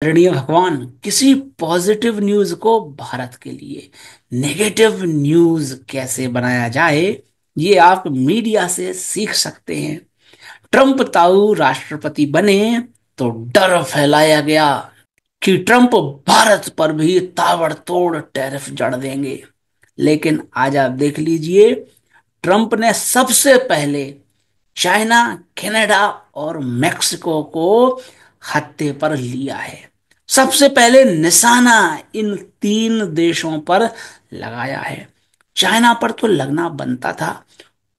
प्रणीय भगवान किसी positive news को भारत के लिए नेगेटिव न्यूज कैसे बनाया जाए ये आप मीडिया से सीख सकते हैं ट्रंप ताऊ राष्ट्रपति बने तो डर फैलाया गया कि ट्रंप भारत पर भी ताबड़तोड़ टैरिफ जड़ देंगे लेकिन आज आप देख लीजिए ट्रंप ने सबसे पहले चाइना कनाडा और मेक्सिको को खत्ते पर लिया है सबसे पहले निशाना इन तीन देशों पर लगाया है चाइना पर तो लगना बनता था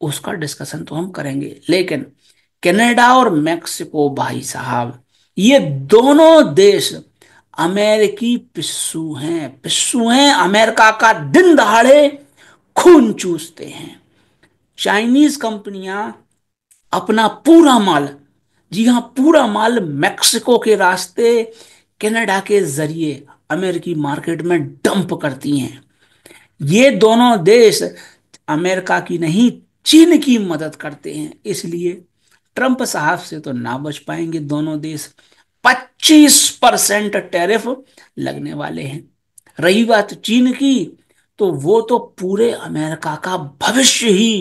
उसका डिस्कशन तो हम करेंगे लेकिन कनाडा और मेक्सिको भाई साहब ये दोनों देश अमेरिकी पिस्सू हैं पिस्सू हैं अमेरिका का दिन दहाड़े खून चूसते हैं चाइनीज कंपनियां अपना पूरा माल जी हाँ पूरा माल मैक्सिको के रास्ते कनाडा के जरिए अमेरिकी मार्केट में डंप करती हैं ये दोनों देश अमेरिका की नहीं चीन की मदद करते हैं इसलिए ट्रंप साहब से तो ना बच पाएंगे दोनों देश 25 परसेंट टेरिफ लगने वाले हैं रही बात चीन की तो वो तो पूरे अमेरिका का भविष्य ही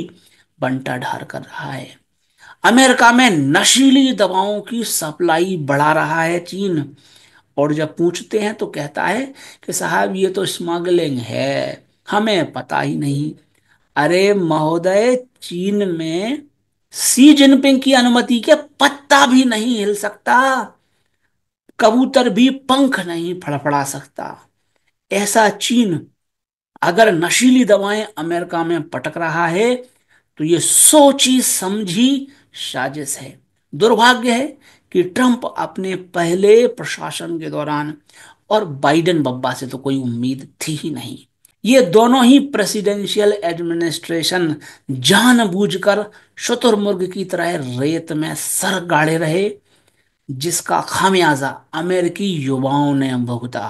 बंटा ढार कर रहा है अमेरिका में नशीली दवाओं की सप्लाई बढ़ा रहा है चीन और जब पूछते हैं तो कहता है कि साहब ये तो स्मगलिंग है हमें पता ही नहीं अरे महोदय चीन में सी जिनपिंग की अनुमति के पत्ता भी नहीं हिल सकता कबूतर भी पंख नहीं फड़फड़ा सकता ऐसा चीन अगर नशीली दवाएं अमेरिका में पटक रहा है तो ये सोची समझी साजिश है दुर्भाग्य है कि ट्रंप अपने पहले प्रशासन के दौरान और बाइडन बब्बा से तो कोई उम्मीद थी ही नहीं ये दोनों ही प्रेसिडेंशियल एडमिनिस्ट्रेशन जानबूझकर शतुरमुर्ग की तरह रेत में सर गाड़े रहे जिसका खामियाजा अमेरिकी युवाओं ने भुगता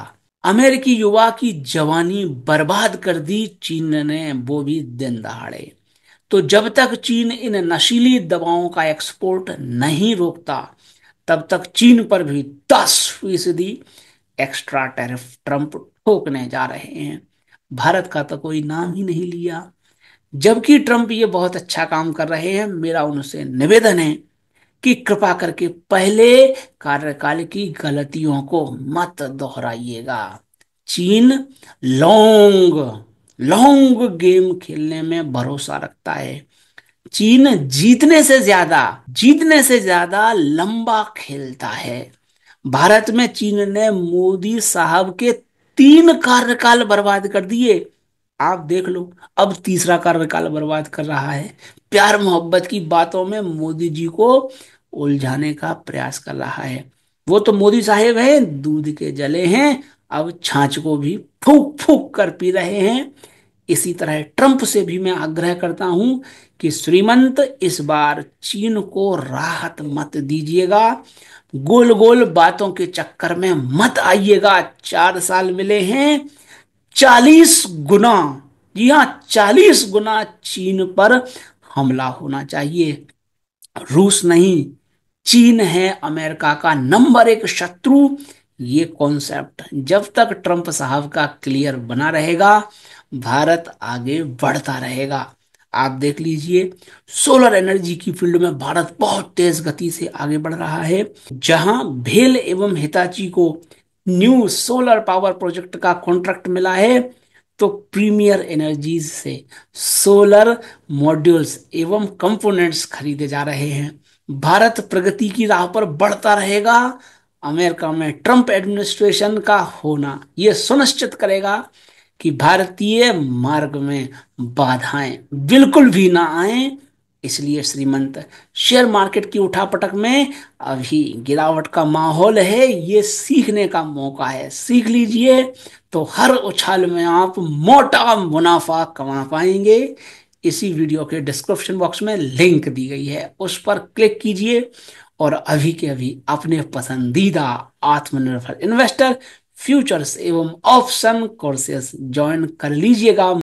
अमेरिकी युवा की जवानी बर्बाद कर दी चीन ने वो भी दिन दहाड़े तो जब तक चीन इन नशीली दवाओं का एक्सपोर्ट नहीं रोकता तब तक चीन पर भी दस फीसदी एक्स्ट्रा टैरिफ ट्रंप ठोकने जा रहे हैं भारत का तो कोई नाम ही नहीं लिया जबकि ट्रंप ये बहुत अच्छा काम कर रहे हैं मेरा उनसे निवेदन है कि कृपा करके पहले कार्यकाल की गलतियों को मत दोहराइएगा चीन लॉन्ग लॉन्ग गेम खेलने में भरोसा रखता है चीन जीतने से ज्यादा जीतने से ज्यादा लंबा खेलता है भारत में चीन ने मोदी साहब के तीन कार्यकाल बर्बाद कर दिए आप देख लो अब तीसरा कार्यकाल बर्बाद कर रहा है प्यार मोहब्बत की बातों में मोदी जी को उलझाने का प्रयास कर रहा है वो तो मोदी साहेब हैं दूध के जले हैं अब छाछ को भी फूक फूक कर पी रहे हैं इसी तरह ट्रंप से भी मैं आग्रह करता हूं कि श्रीमंत इस बार चीन को राहत मत दीजिएगा गोल गोल बातों के चक्कर में मत आइएगा चार साल मिले हैं चालीस गुना जी हाँ चालीस गुना चीन पर हमला होना चाहिए रूस नहीं चीन है अमेरिका का नंबर एक शत्रु ये कॉन्सेप्ट जब तक ट्रंप साहब का क्लियर बना रहेगा भारत आगे बढ़ता रहेगा आप देख लीजिए सोलर एनर्जी की फील्ड में भारत बहुत तेज गति से आगे बढ़ रहा है जहां भेल एवं हिताची को न्यू सोलर पावर प्रोजेक्ट का कॉन्ट्रैक्ट मिला है तो प्रीमियर एनर्जीज से सोलर मॉड्यूल्स एवं कंपोनेंट्स खरीदे जा रहे हैं भारत प्रगति की राह पर बढ़ता रहेगा अमेरिका में ट्रंप एडमिनिस्ट्रेशन का होना यह सुनिश्चित करेगा कि भारतीय मार्ग में बाधाएं बिल्कुल भी ना आए इसलिए श्रीमंत शेयर मार्केट की उठापटक में अभी गिरावट का माहौल है ये सीखने का मौका है सीख लीजिए तो हर उछाल में आप मोटा मुनाफा कमा पाएंगे इसी वीडियो के डिस्क्रिप्शन बॉक्स में लिंक दी गई है उस पर क्लिक कीजिए और अभी के अभी अपने पसंदीदा आत्मनिर्भर इन्वेस्टर फ्यूचर्स एवं ऑप्शन कोर्सेस ज्वाइन कर लीजिएगा